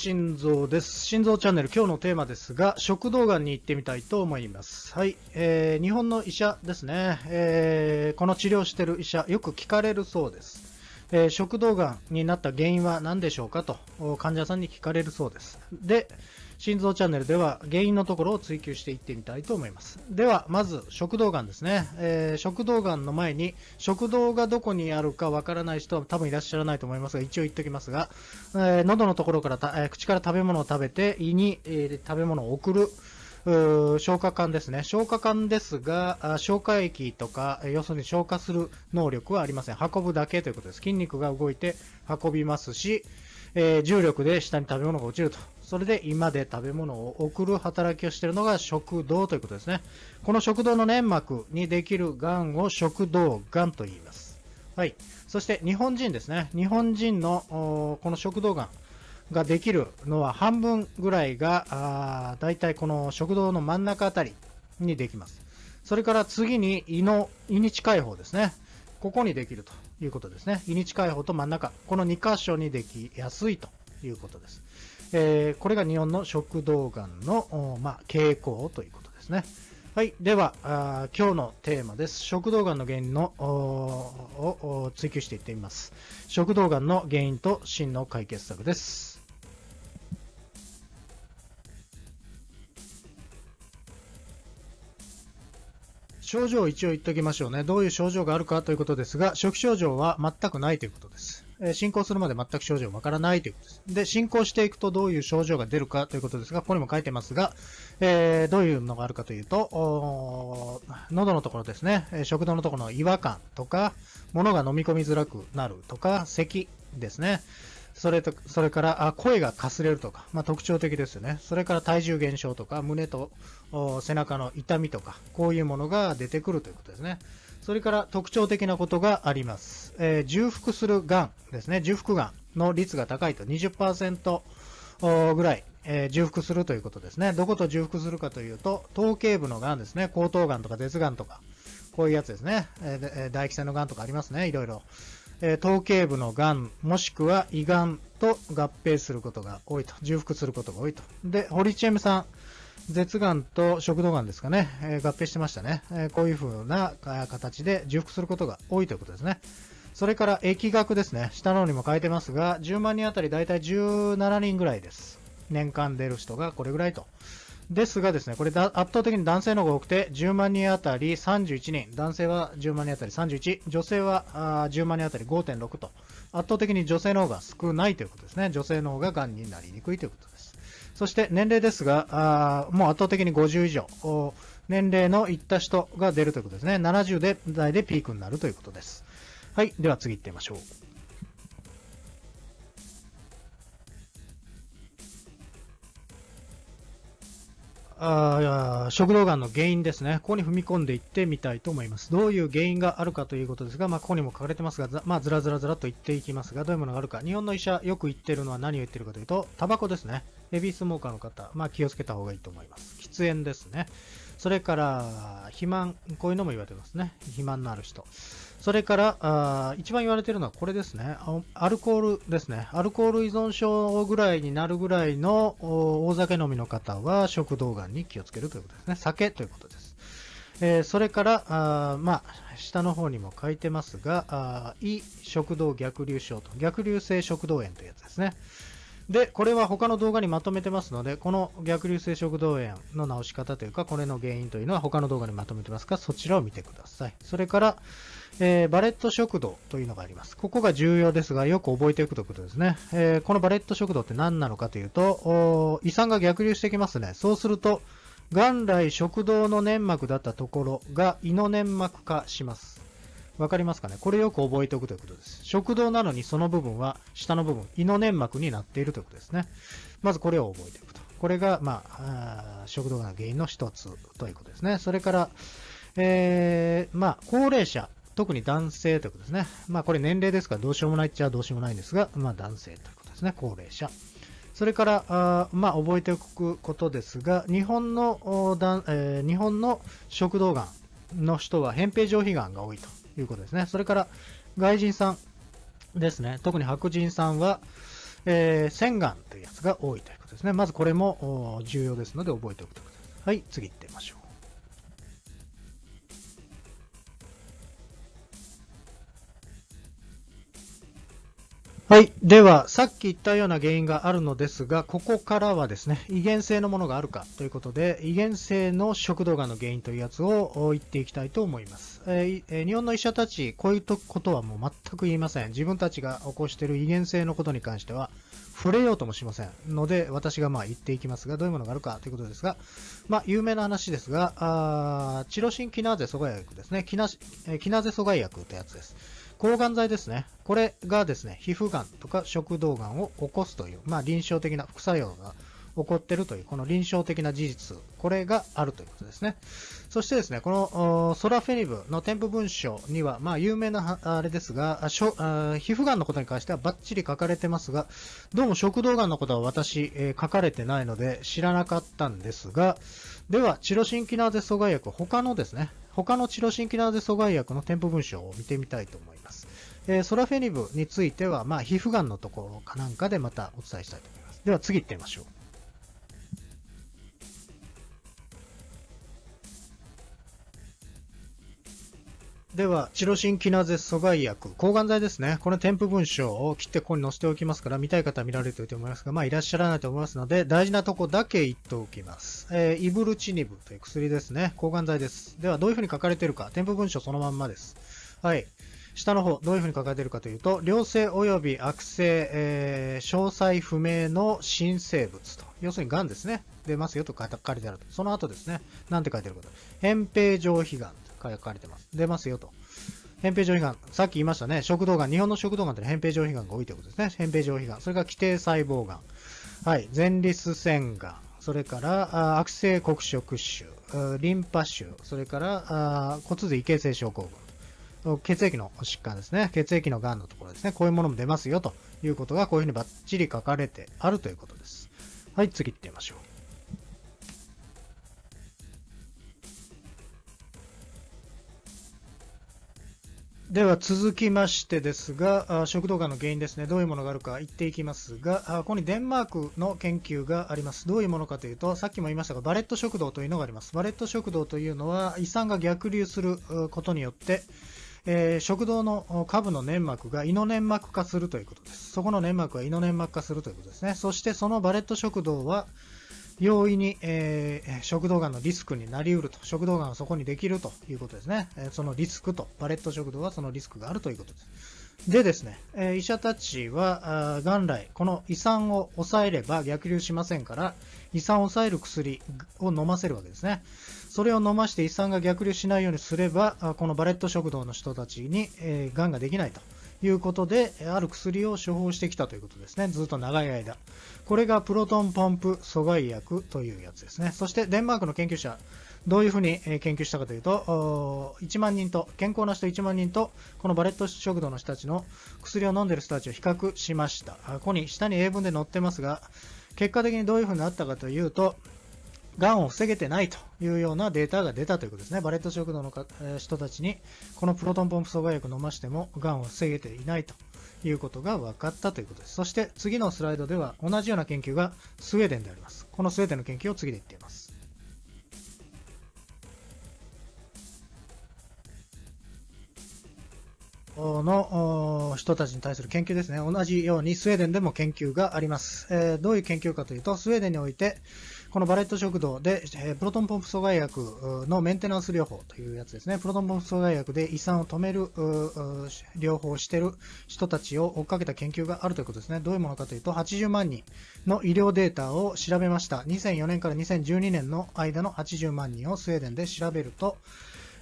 心臓です。心臓チャンネル、今日のテーマですが、食道がんに行ってみたいと思います。はい、えー、日本の医者ですね、えー、この治療してる医者、よく聞かれるそうです。えー、食道がんになった原因は何でしょうかと患者さんに聞かれるそうです。で、心臓チャンネルでは原因のところを追求していってみたいと思います。では、まず食道がんですね。えー、食道がんの前に、食道がどこにあるかわからない人は多分いらっしゃらないと思いますが、一応言っておきますが、えー、喉のところからえー、口から食べ物を食べて、胃に、え食べ物を送る。消化管ですね。消化管ですが、消化液とか、要するに消化する能力はありません。運ぶだけということです。筋肉が動いて運びますし、えー、重力で下に食べ物が落ちるとそれで今で食べ物を送る働きをしているのが食道ということですね。この食道の粘膜にできるがんを食道がんと言います。はい。そして日本人ですね。日本人のこの食道がんができるのは半分ぐらいが、だいたいこの食道の真ん中あたりにできます。それから次に胃の、胃に近い方ですね。ここにできるということですね。胃に近い方と真ん中。この2箇所にできやすいということです。えー、これが日本の食道がんの、まあ、傾向ということですね。はい。では、あ今日のテーマです。食道がんの原因のを追求していってみます。食道がんの原因と真の解決策です。症状を一応言っておきましょうね。どういう症状があるかということですが、初期症状は全くないということです。進行するまで全く症状わからないということです。で、進行していくとどういう症状が出るかということですが、ここにも書いてますが、えー、どういうのがあるかというと、喉のところですね、食道のところの違和感とか、物が飲み込みづらくなるとか、咳ですね。それと、それから、あ声がかすれるとか、まあ、特徴的ですよね。それから体重減少とか、胸と背中の痛みとか、こういうものが出てくるということですね。それから特徴的なことがあります。えー、重複するがんですね、重複がんの率が高いと20%ぐらい、えー、重複するということですね。どこと重複するかというと、頭頸部のがんですね、喉頭がんとか舌がんとか、こういうやつですね、えー、唾液腺のがんとかありますね、いろいろ。え頭頸部のがん、もしくは胃がんと合併することが多いと、重複することが多いと。で、リちえムさん、舌がんと食道がんですかね、えー、合併してましたね、えー、こういう風な形で重複することが多いということですね。それから疫学ですね、下の方にも書いてますが、10万人当たり大体17人ぐらいです。年間出る人がこれぐらいと。ですがですね、これ圧倒的に男性の方が多くて、10万人当たり31人、男性は10万人当たり31、女性はあ10万人当たり5.6と、圧倒的に女性の方が少ないということですね。女性の方ががんになりにくいということです。そして年齢ですが、あもう圧倒的に50以上、年齢のいった人が出るということですね。70代でピークになるということです。はい、では次いってみましょう。あ食道がんの原因ですね、ここに踏み込んでいってみたいと思います。どういう原因があるかということですが、まあ、ここにも書かれてますが、ず,、まあ、ずらずらずらと言っていきますが、どういうものがあるか、日本の医者、よく言ってるのは何を言ってるかというと、タバコですね。ヘビースモーカーの方、まあ、気をつけた方がいいと思います。喫煙ですね。それから、肥満、こういうのも言われてますね。肥満のある人。それから、あ一番言われてるのはこれですね。アルコールですね。アルコール依存症ぐらいになるぐらいの大酒飲みの方は食道がんに気をつけるということですね。酒ということです。えー、それから、あまあ、下の方にも書いてますが、胃食道逆流症と、逆流性食道炎というやつですね。で、これは他の動画にまとめてますので、この逆流性食道炎の治し方というか、これの原因というのは他の動画にまとめてますから、そちらを見てください。それから、えー、バレット食道というのがあります。ここが重要ですが、よく覚えておくということですね。えー、このバレット食道って何なのかというと、胃酸が逆流してきますね。そうすると、元来食道の粘膜だったところが胃の粘膜化します。わかりますかねこれよく覚えておくということです。食道なのにその部分は、下の部分、胃の粘膜になっているということですね。まずこれを覚えておくと。これが、まあ、あ食道がんの原因の一つということですね。それから、えー、まあ、高齢者、特に男性ということですね。まあ、これ年齢ですからどうしようもないっちゃどうしようもないんですが、まあ、男性ということですね。高齢者。それから、あまあ、覚えておくことですが、日本の、だえー、日本の食道がんの人は扁平上皮がんが多いと。いうことですね。それから、外人さんですね。特に白人さんは、えー、洗顔というやつが多いということですね。まずこれも重要ですので覚えておくということです。はい、次行ってみましょう。はい。では、さっき言ったような原因があるのですが、ここからはですね、遺伝性のものがあるかということで、遺伝性の食道がんの原因というやつを言っていきたいと思います。えー、日本の医者たち、こういうことはもう全く言いません。自分たちが起こしている遺伝性のことに関しては、触れようともしませんので、私がまあ言っていきますが、どういうものがあるかということですが、まあ、有名な話ですが、あチロシンキナーゼ阻害薬ですね。キナキナーゼ阻害薬ってやつです。抗がん剤ですね。これがですね、皮膚がんとか食道がんを起こすという、まあ臨床的な副作用が起こってるという、この臨床的な事実、これがあるということですね。そしてですね、このソラフェニブの添付文書には、まあ有名なあれですが、しょ皮膚がんのことに関してはバッチリ書かれてますが、どうも食道がんのことは私、えー、書かれてないので知らなかったんですが、では、チロシンキナーゼ阻害薬、他のですね、他のチロシンキナーゼ阻害薬の添付文章を見てみたいと思います。えー、ソラフェニブについては、まあ、皮膚がんのところかなんかでまたお伝えしたいと思います。では、次行ってみましょう。では、チロシンキナゼ阻害薬、抗がん剤ですね。この添付文章を切ってここに載せておきますから、見たい方は見られておい思いますが、まあ、いらっしゃらないと思いますので、大事なとこだけ言っておきます。えー、イブルチニブという薬ですね。抗がん剤です。では、どういうふうに書かれているか、添付文章そのまんまです。はい。下の方、どういうふうに書かれているかというと、良性及び悪性、えー、詳細不明の新生物と。要するに、癌ですね。出ますよと書かれてあると。その後ですね。なんて書いてあるか。と。扁平上皮癌。書かれてます。出ますよと。扁平上皮がん。さっき言いましたね。食道がん。日本の食道がんって扁平上皮がんが多いということですね。扁平上皮がん。それから基底細胞がん。はい。前立腺がん。それから、悪性黒色腫、リンパ腫、それから、骨髄異形成症候群。血液の疾患ですね。血液のがんのところですね。こういうものも出ますよということが、こういうふうにバッチリ書かれてあるということです。はい、次行ってみましょう。では続きましてですが、食道がんの原因ですね、どういうものがあるか言っていきますが、ここにデンマークの研究があります。どういうものかというと、さっきも言いましたが、バレット食道というのがあります。バレット食道というのは、胃酸が逆流することによって、えー、食道の下部の粘膜が胃の粘膜化するということです。そこの粘膜は胃の粘膜化するということですね。そしてそのバレット食道は、容易に、えー、食道がんのリスクになりうると、食道がんはそこにできるということですね。えー、そのリスクと、バレット食道はそのリスクがあるということです。でですね、えー、医者たちは、あ元来、この胃酸を抑えれば逆流しませんから、胃酸を抑える薬を飲ませるわけですね。それを飲まして胃酸が逆流しないようにすれば、このバレット食道の人たちに、えー、がんができないと。いうことで、ある薬を処方してきたということですね。ずっと長い間。これがプロトンポンプ阻害薬というやつですね。そしてデンマークの研究者、どういうふうに研究したかというと、1万人と、健康な人1万人と、このバレット食堂の人たちの薬を飲んでいる人たちを比較しました。ここに下に英文で載ってますが、結果的にどういうふうになったかというと、がんを防げてないというようなデータが出たということですね。バレット食堂のか、え人たちに、このプロトンポンプ阻害薬飲ましても、がんを防げていないということが分かったということです。そして次のスライドでは、同じような研究がスウェーデンであります。このスウェーデンの研究を次で言っています。の人たちに対する研究ですね。同じようにスウェーデンでも研究があります。えー、どういう研究かというと、スウェーデンにおいて、このバレット食堂で、えー、プロトンポンプ阻害薬のメンテナンス療法というやつですね。プロトンポンプ阻害薬で胃酸を止める療法をしている人たちを追っかけた研究があるということですね。どういうものかというと、80万人の医療データを調べました。2004年から2012年の間の80万人をスウェーデンで調べると、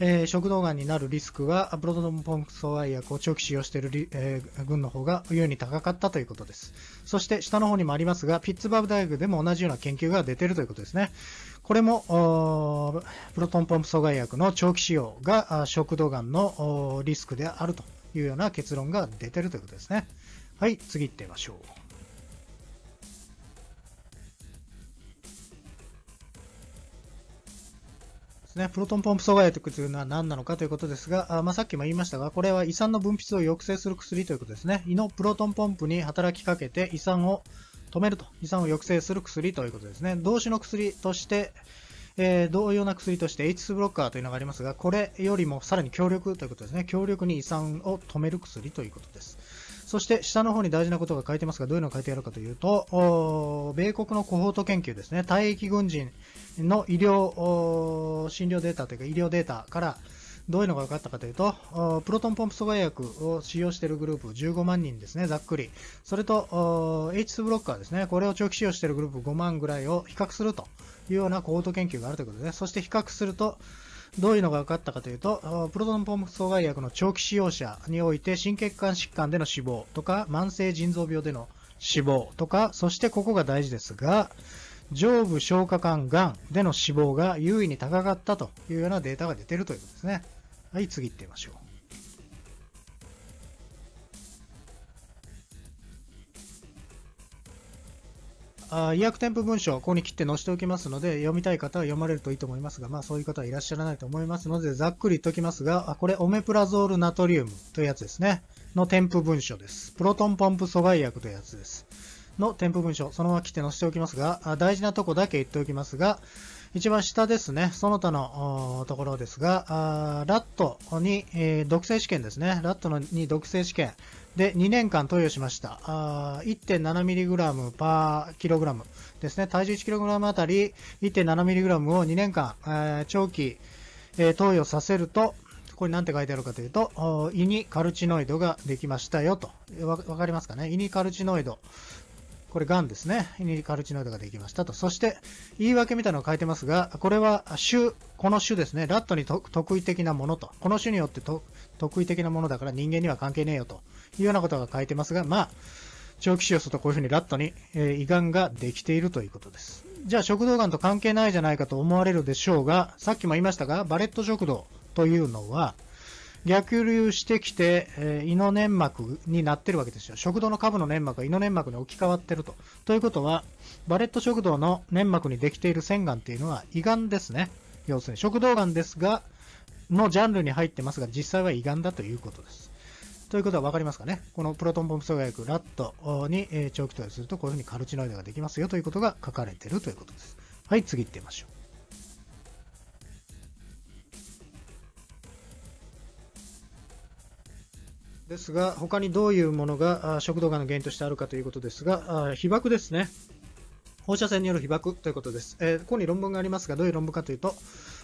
えー、食道がんになるリスクはプロトンポンク阻害薬を長期使用している、えー、軍の方が優に高かったということですそして下の方にもありますがピッツバーグ大学でも同じような研究が出ているということですねこれもプロトンポンプ阻害薬の長期使用が食道がんのリスクであるというような結論が出ているということですねはい次行ってみましょうですね。プロトンポンプ阻害薬というのは何なのかということですが、あまあ、さっきも言いましたが、これは胃酸の分泌を抑制する薬ということですね。胃のプロトンポンプに働きかけて胃酸を止めると。胃酸を抑制する薬ということですね。動詞の薬として、えー、同様な薬として H2 ブロッカーというのがありますが、これよりもさらに強力ということですね。強力に胃酸を止める薬ということです。そして下の方に大事なことが書いてますが、どういうのを書いてあるかというと、米国のコホート研究ですね。退役軍人の医療、診療データというか医療データからどういうのが分かったかというと、プロトンポンプ阻害薬を使用しているグループ15万人ですね、ざっくり。それと、H2 ブロッカーですね、これを長期使用しているグループ5万ぐらいを比較するというようなコート研究があるということで、ね、そして比較すると、どういうのが分かったかというと、プロトンポンプ阻害薬の長期使用者において、心血管疾患での死亡とか、慢性腎臓病での死亡とか、そしてここが大事ですが、上部消化管がんでの死亡が優位に高かったというようなデータが出てるということですね。はい、次行ってみましょう。あ医薬添付文書、ここに切って載せておきますので、読みたい方は読まれるといいと思いますが、まあそういう方はいらっしゃらないと思いますので、ざっくり言っておきますが、あこれ、オメプラゾールナトリウムというやつですね。の添付文書です。プロトンポンプ阻害薬というやつです。の添付文書、そのまま切って載せておきますが、大事なとこだけ言っておきますが、一番下ですね、その他のところですが、ラットに、えー、毒性試験ですね、ラットのに毒性試験で2年間投与しました。1.7mg パーキログラムですね、体重 1kg あたり 1.7mg を2年間、えー、長期、えー、投与させると、これに何て書いてあるかというと、胃にカルチノイドができましたよと。わかりますかね胃にカルチノイドこれ、がんですね。にカルチノイドができましたと。そして、言い訳みたいなのを書いてますが、これは種、この種ですね。ラットに特異的なものと。この種によって特異的なものだから人間には関係ねえよというようなことが書いてますが、まあ、長期使用するとこういうふうにラットに、えー、胃がんができているということです。じゃあ食道がんと関係ないじゃないかと思われるでしょうが、さっきも言いましたが、バレット食道というのは、逆流してきて、えー、胃の粘膜になってるわけですよ。食道の下部の粘膜が胃の粘膜に置き換わってると。ということは、バレット食道の粘膜にできている腺顔っていうのは胃がんですね。要するに食道がんですが、のジャンルに入ってますが、実際は胃がんだということです。ということは分かりますかね。このプロトンポンプ阻害薬、ラットに長期投与すると、こういうふうにカルチノイドができますよということが書かれているということです。はい、次行ってみましょう。ですが、他にどういうものが食道がんの原因としてあるかということですが、被爆ですね。放射線による被爆ということです。えー、ここに論文がありますが、どういう論文かというと、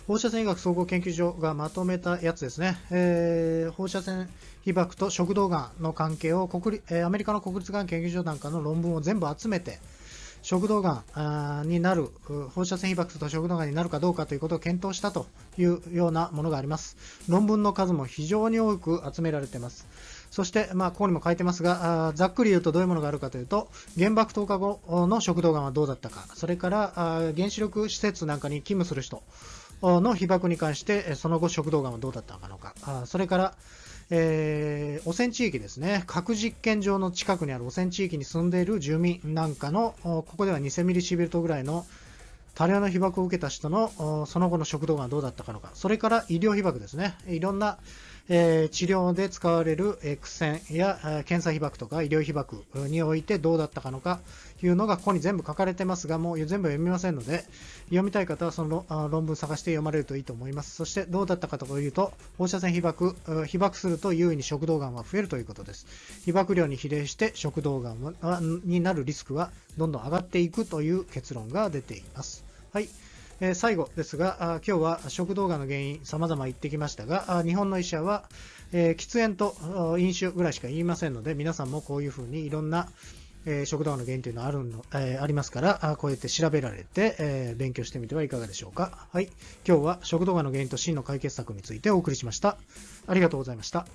放射線医学総合研究所がまとめたやつですね。えー、放射線被爆と食道がんの関係を国立、えー、アメリカの国立がん研究所なんかの論文を全部集めて、食道がんになる、放射線被曝と食道がんになるかどうかということを検討したというようなものがあります。論文の数も非常に多く集められています。そして、まあ、ここにも書いてますがあ、ざっくり言うとどういうものがあるかというと、原爆投下後の食道がんはどうだったか、それからあ原子力施設なんかに勤務する人の被爆に関して、その後食道がんはどうだったのか、あそれから、えー、汚染地域ですね、核実験場の近くにある汚染地域に住んでいる住民なんかの、ここでは2000ミリシーベルトぐらいの多量の被爆を受けた人のその後の食道がどうだったかのか、それから医療被爆ですね、いろんな、え治療で使われる、X 線や、検査被曝とか医療被曝においてどうだったかのかいうのがここに全部書かれてますが、もう全部読みませんので、読みたい方はその論文探して読まれるといいと思います。そしてどうだったかというと、放射線被曝被曝すると優位に食道がんは増えるということです。被爆量に比例して食道がんになるリスクはどんどん上がっていくという結論が出ています。はい。えー、最後ですがあ今日は食道がんの原因様々言ってきましたが日本の医者は、えー、喫煙と飲酒ぐらいしか言いませんので皆さんもこういうふうにいろんな、えー、食道がんの原因というのはあるの、えー、ありますからこうやって調べられて、え勉強してみてはいかがでしょうか、はい、今日は食道がんの原因と真の解決策についてお送りしましたありがとうございました